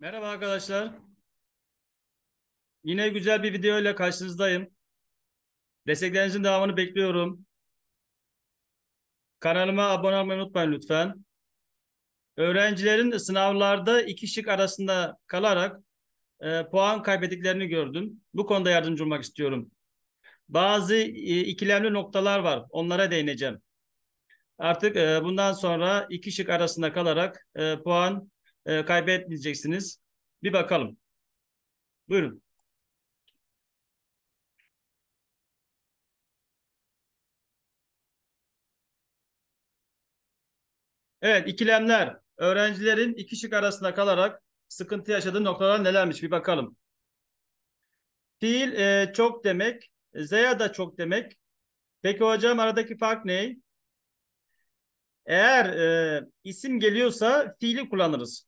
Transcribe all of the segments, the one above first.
Merhaba arkadaşlar. Yine güzel bir video ile karşınızdayım. Desteklerinizin devamını bekliyorum. Kanalıma abone olmayı unutmayın lütfen. Öğrencilerin sınavlarda iki şık arasında kalarak e, puan kaybettiklerini gördüm. Bu konuda yardımcı olmak istiyorum. Bazı e, ikilemli noktalar var. Onlara değineceğim. Artık e, bundan sonra iki şık arasında kalarak e, puan e, kaybetmeyeceksiniz. Bir bakalım. Buyurun. Evet ikilemler. Öğrencilerin iki şık arasında kalarak sıkıntı yaşadığı noktalar nelermiş bir bakalım. Fiil e, çok demek. Zeya da çok demek. Peki hocam aradaki fark ne? Eğer e, isim geliyorsa fiili kullanırız.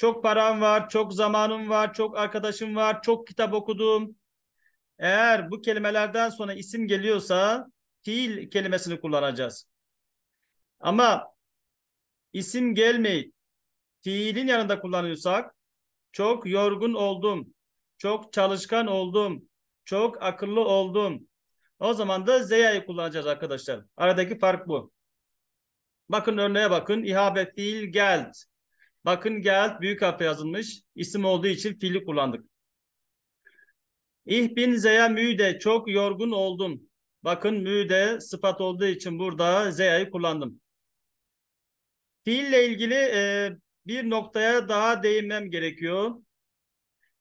Çok param var, çok zamanım var, çok arkadaşım var, çok kitap okudum. Eğer bu kelimelerden sonra isim geliyorsa fiil kelimesini kullanacağız. Ama isim gelmeyip fiilin yanında kullanıyorsak çok yorgun oldum, çok çalışkan oldum, çok akıllı oldum. O zaman da zeya'yı kullanacağız arkadaşlar. Aradaki fark bu. Bakın örneğe bakın. İhabe fiil geld. Bakın Geld büyük harfle yazılmış. İsim olduğu için fili kullandık. İh bin zeya müde çok yorgun oldum. Bakın müde sıfat olduğu için burada zeya'yı kullandım. Fiille ilgili e, bir noktaya daha değinmem gerekiyor.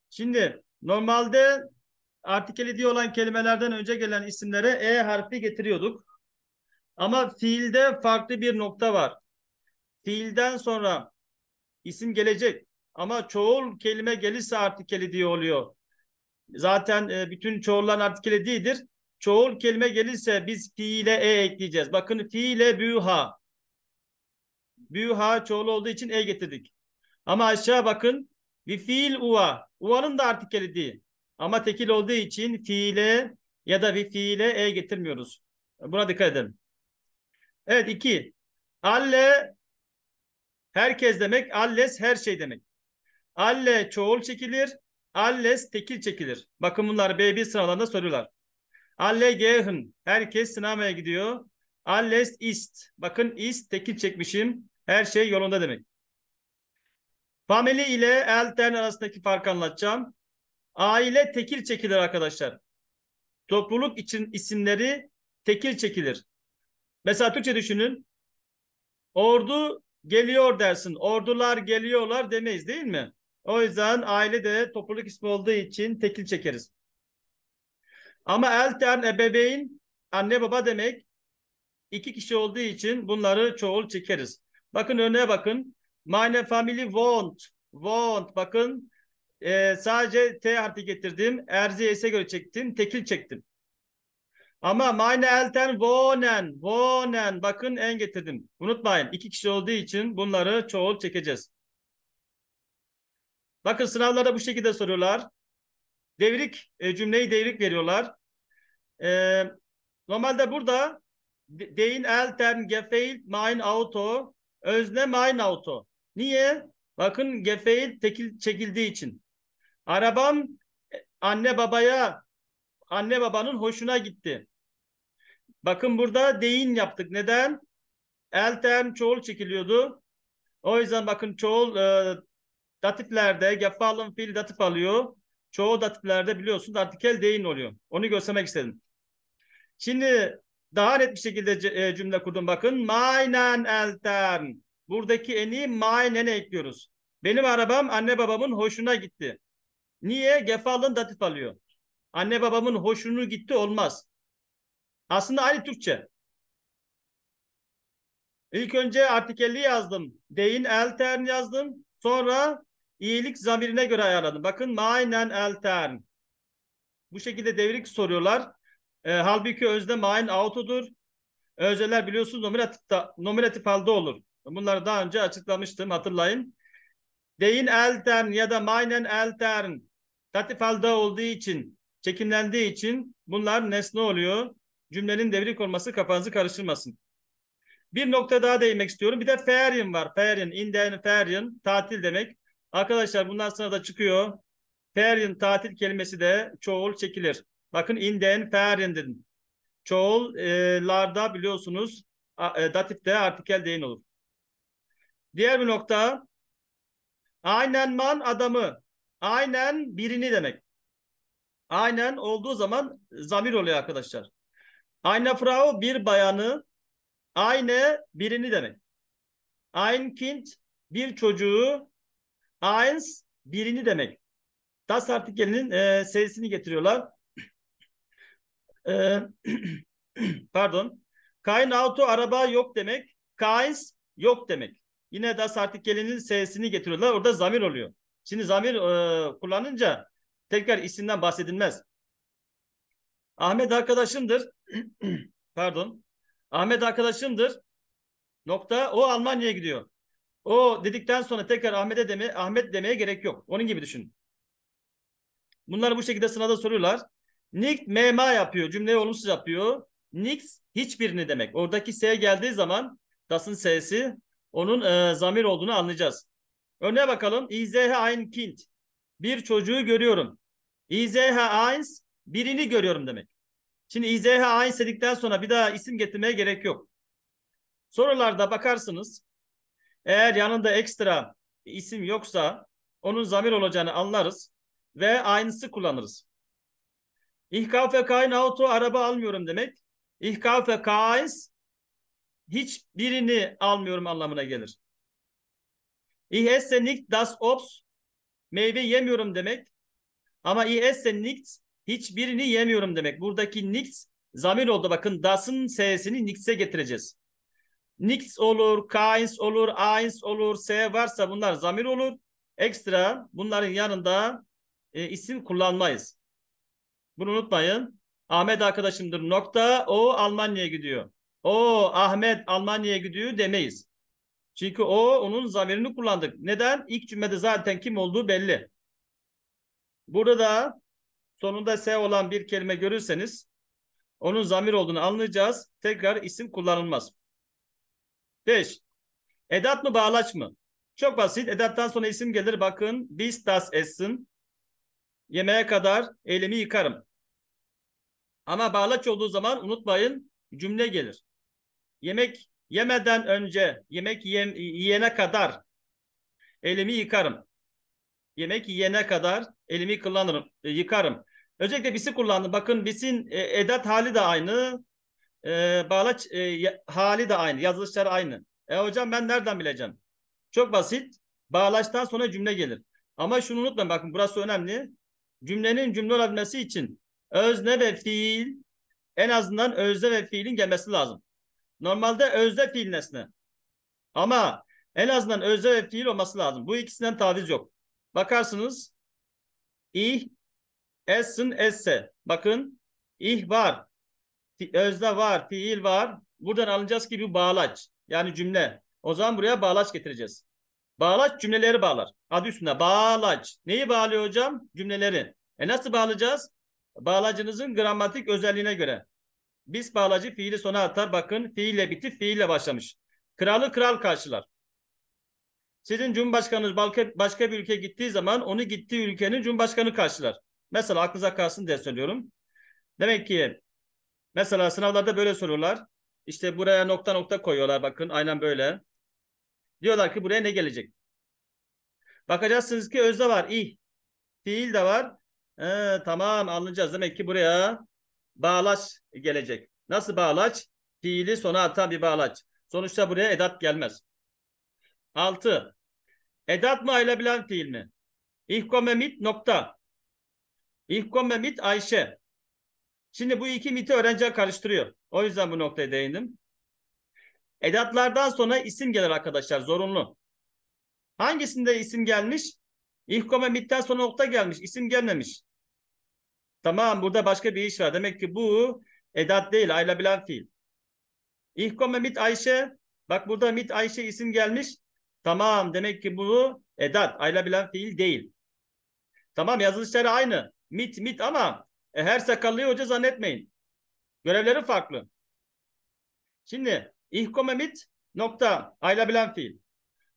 Şimdi normalde artikeli diye olan kelimelerden önce gelen isimlere E harfi getiriyorduk. Ama fiilde farklı bir nokta var. Fiilden sonra isim gelecek. Ama çoğul kelime gelirse artikeli diye oluyor. Zaten e, bütün çoğulların artikeli değildir. Çoğul kelime gelirse biz fi ile e ekleyeceğiz. Bakın fi ile büha. Büha çoğul olduğu için e getirdik. Ama aşağı bakın. Bir fiil uva. Uva'nın da artikeli değil. Ama tekil olduğu için fiile ya da bir fiile e getirmiyoruz. Buna dikkat edelim. Evet iki. Alle Herkes demek alles her şey demek. Alle çoğul çekilir. Alles tekil çekilir. Bakın bunlar B1 sınavlarında soruyorlar. Alle gehen. Herkes sinemaya gidiyor. Alles ist. Bakın ist tekil çekmişim. Her şey yolunda demek. Family ile eltern arasındaki farkı anlatacağım. Aile tekil çekilir arkadaşlar. Topluluk için isimleri tekil çekilir. Mesela Türkçe düşünün. Ordu geliyor dersin. Ordular geliyorlar demeyiz değil mi? O yüzden aile de topluluk ismi olduğu için tekil çekeriz. Ama eltern ebeveyn anne baba demek iki kişi olduğu için bunları çoğul çekeriz. Bakın örneğe bakın. Meine family won't. Won't. Bakın e, sadece T harfi getirdim. Erziyes'e göre çektim. Tekil çektim. Ama meine Eltern wohnen, wohnen. Bakın en getirdim. Unutmayın iki kişi olduğu için bunları çoğul çekeceğiz. Bakın sınavlarda bu şekilde soruyorlar. Devrik, e, cümleyi devrik veriyorlar. Ee, normalde burada dein eltern gefeilt mein auto özne mein auto. Niye? Bakın gefeilt tekil çekildiği için. Arabam e, anne babaya anne babanın hoşuna gitti. Bakın burada deyin yaptık. Neden? Elten çoğul çekiliyordu. O yüzden bakın çoğul e, datiflerde gefalın fiil datif alıyor. Çoğu datiflerde biliyorsunuz artikel deyin oluyor. Onu göstermek istedim. Şimdi daha net bir şekilde e, cümle kurdum bakın. Mainen elten. Buradaki eni mainene ekliyoruz. Benim arabam anne babamın hoşuna gitti. Niye? Gefalın datif alıyor. Anne babamın hoşunu gitti olmaz. Aslında aynı Türkçe. İlk önce artikelli yazdım. Deyin eltern yazdım. Sonra iyilik zamirine göre ayarladım. Bakın mainen eltern. Bu şekilde devrik soruyorlar. E, halbuki özde main autodur. Özeler biliyorsunuz nominatifta, nominatif halde olur. Bunları daha önce açıklamıştım hatırlayın. Deyin eltern ya da mainen eltern tatif halde olduğu için, çekimlendiği için bunlar nesne oluyor. Cümlenin devrik olması kafanızı karıştırmasın. Bir nokta daha değinmek istiyorum. Bir de Ferin var. Ferin, inden Ferin, tatil demek. Arkadaşlar bundan sonra da çıkıyor. Ferin tatil kelimesi de çoğul çekilir. Bakın inden Ferin dedim. Çoğullarda e, biliyorsunuz e, datifte artikel değin olur. Diğer bir nokta aynen man adamı. Aynen birini demek. Aynen olduğu zaman zamir oluyor arkadaşlar. Eine Frau bir bayanı, aynı birini demek. Ein Kind bir çocuğu, eins birini demek. Das artikelinin e, serisini getiriyorlar. E, pardon. Kein Auto araba yok demek. Keins yok demek. Yine das artikelinin serisini getiriyorlar. Orada zamir oluyor. Şimdi zamir e, kullanınca tekrar isimden bahsedilmez. Ahmet arkadaşımdır. Pardon. Ahmet arkadaşımdır. Nokta. O Almanya'ya gidiyor. O dedikten sonra tekrar Ahmet'e deme, Ahmet demeye gerek yok. Onun gibi düşün. Bunları bu şekilde sınavda soruyorlar. Nick mema yapıyor. Cümleyi olumsuz yapıyor. Nix hiçbirini demek. Oradaki S geldiği zaman das'ın S'si onun e, zamir olduğunu anlayacağız. Örneğe bakalım. İzehe ein Kind. Bir çocuğu görüyorum. İzehe eins birini görüyorum demek. Şimdi İZH ayn dedikten sonra bir daha isim getirmeye gerek yok. Sorularda bakarsınız. Eğer yanında ekstra isim yoksa onun zamir olacağını anlarız ve aynısı kullanırız. İhkafe kain auto araba almıyorum demek. İhkafe kains hiçbirini almıyorum anlamına gelir. İhessenik das ops meyve yemiyorum demek. Ama ihessenik Hiçbirini yemiyorum demek. Buradaki nix zamir oldu. Bakın das'ın s'sini nix'e getireceğiz. Nix olur, kains olur, ains olur, s varsa bunlar zamir olur. Ekstra bunların yanında e, isim kullanmayız. Bunu unutmayın. Ahmet arkadaşımdır nokta. O Almanya'ya gidiyor. O Ahmet Almanya'ya gidiyor demeyiz. Çünkü o onun zamirini kullandık. Neden? İlk cümlede zaten kim olduğu belli. Burada da sonunda S olan bir kelime görürseniz onun zamir olduğunu anlayacağız. Tekrar isim kullanılmaz. 5. Edat mı bağlaç mı? Çok basit. Edattan sonra isim gelir. Bakın bis das etsin. Yemeğe kadar elimi yıkarım. Ama bağlaç olduğu zaman unutmayın cümle gelir. Yemek yemeden önce, yemek yem, yiyene kadar elimi yıkarım. Yemek yiyene kadar elimi kullanırım, yıkarım. Özellikle bisi kullandım. Bakın bisin e, edat hali de aynı. E, bağlaç e, hali de aynı. Yazılışları aynı. E hocam ben nereden bileceğim? Çok basit. Bağlaçtan sonra cümle gelir. Ama şunu unutma, bakın burası önemli. Cümlenin cümle olabilmesi için özne ve fiil en azından özne ve fiilin gelmesi lazım. Normalde özne fiil nesne. Ama en azından özne ve fiil olması lazım. Bu ikisinden taviz yok. Bakarsınız ih Essin esse. Bakın ih var. Özde var. Fiil var. Buradan alacağız ki bir bağlaç. Yani cümle. O zaman buraya bağlaç getireceğiz. Bağlaç cümleleri bağlar. Adı üstünde bağlaç. Neyi bağlıyor hocam? Cümleleri. E nasıl bağlayacağız? Bağlacınızın gramatik özelliğine göre. Biz bağlacı fiili sona atar. Bakın fiille bitip fiille başlamış. Kralı kral karşılar. Sizin cumhurbaşkanınız başka, başka bir ülkeye gittiği zaman onu gittiği ülkenin cumhurbaşkanı karşılar. Mesela aklınıza kalsın diye söylüyorum. Demek ki mesela sınavlarda böyle soruyorlar. İşte buraya nokta nokta koyuyorlar bakın aynen böyle. Diyorlar ki buraya ne gelecek? Bakacaksınız ki özde var. i, Fiil de var. Ee, tamam anlayacağız. Demek ki buraya bağlaç gelecek. Nasıl bağlaç? Fiili sona atan bir bağlaç. Sonuçta buraya edat gelmez. 6. Edat mı ayrılabilen fiil mi? mit nokta. İhkom ve mit Ayşe. Şimdi bu iki miti öğrenci karıştırıyor. O yüzden bu noktaya değindim. Edatlardan sonra isim gelir arkadaşlar zorunlu. Hangisinde isim gelmiş? İhkom ve mitten sonra nokta gelmiş. İsim gelmemiş. Tamam burada başka bir iş var. Demek ki bu edat değil ayla bilen fiil. İhkom ve mit Ayşe. Bak burada mit Ayşe isim gelmiş. Tamam demek ki bu edat ayla bilen fiil değil. Tamam yazılışları aynı. MIT MIT ama e, her sakallıyı hoca zannetmeyin. Görevleri farklı. Şimdi ihkome MIT nokta ayla bilen fiil.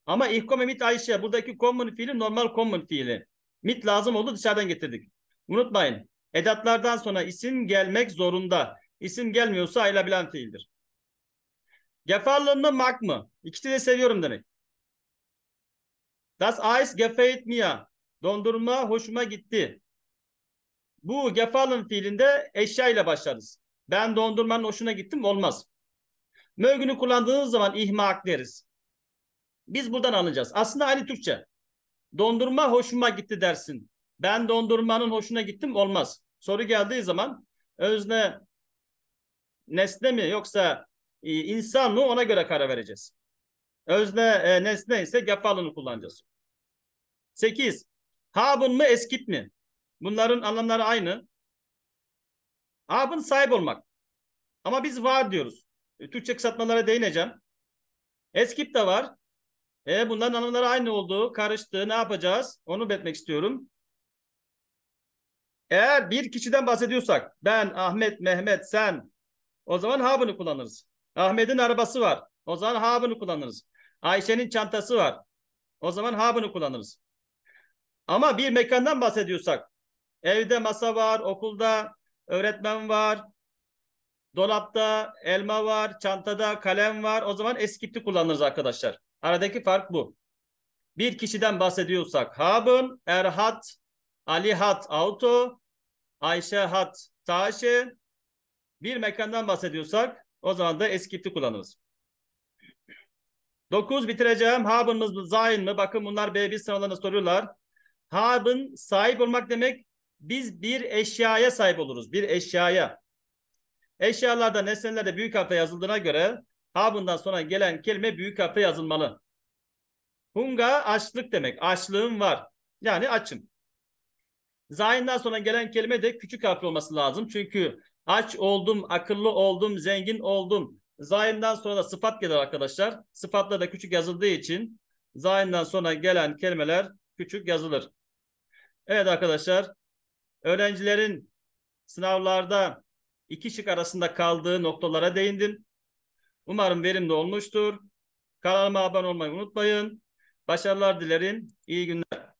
Ama ihkome MIT Ayşe buradaki common fiili normal common fiili. MIT lazım oldu dışarıdan getirdik. Unutmayın edatlardan sonra isim gelmek zorunda. İsim gelmiyorsa ayla bilen fiildir. Gefallen mı mak mı? İkisi de seviyorum demek. Das Eis gefällt mir. Dondurma hoşuma gitti. Bu gefalın fiilinde eşya ile başlarız. Ben dondurmanın hoşuna gittim olmaz. Mögünü kullandığınız zaman ihmak deriz. Biz buradan anlayacağız. Aslında aynı Türkçe. Dondurma hoşuma gitti dersin. Ben dondurmanın hoşuna gittim olmaz. Soru geldiği zaman özne nesne mi yoksa e, insan mı ona göre karar vereceğiz. Özne e, nesne ise gefalını kullanacağız. 8. Habun mu eskit mi? Bunların anlamları aynı. Abın sahip olmak. Ama biz var diyoruz. E, Türkçe kısaltmalara değineceğim. Eskip de var. E, bunların anlamları aynı olduğu Karıştı. Ne yapacağız? Onu belirtmek istiyorum. Eğer bir kişiden bahsediyorsak ben, Ahmet, Mehmet, sen o zaman habını kullanırız. Ahmet'in arabası var. O zaman habını kullanırız. Ayşe'nin çantası var. O zaman habını kullanırız. Ama bir mekandan bahsediyorsak Evde masa var, okulda öğretmen var, dolapta elma var, çantada kalem var. O zaman eskipti kullanırız arkadaşlar. Aradaki fark bu. Bir kişiden bahsediyorsak Habun, erhat, Ali hat auto, Ayşe hat taşı. Bir mekandan bahsediyorsak o zaman da eskipti kullanırız. 9 bitireceğim. Haben mı, zayn mı? Bakın bunlar B1 sınavlarında soruyorlar. Haben sahip olmak demek biz bir eşyaya sahip oluruz. Bir eşyaya. Eşyalarda nesnelerde büyük harfle yazıldığına göre habından sonra gelen kelime büyük harfle yazılmalı. Hunga açlık demek. Açlığım var. Yani açım. Zayinden sonra gelen kelime de küçük harfli olması lazım. Çünkü aç oldum, akıllı oldum, zengin oldum. Zayinden sonra da sıfat gelir arkadaşlar. Sıfatla da küçük yazıldığı için zayinden sonra gelen kelimeler küçük yazılır. Evet arkadaşlar öğrencilerin sınavlarda iki şık arasında kaldığı noktalara değindim. Umarım verimli olmuştur. Kanalıma abone olmayı unutmayın. Başarılar dilerim. İyi günler.